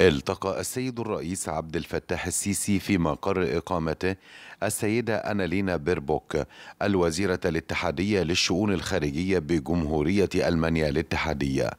التقى السيد الرئيس عبد الفتاح السيسي في مقر إقامته السيدة أنالينا بيربوك الوزيرة الاتحادية للشؤون الخارجية بجمهورية ألمانيا الاتحادية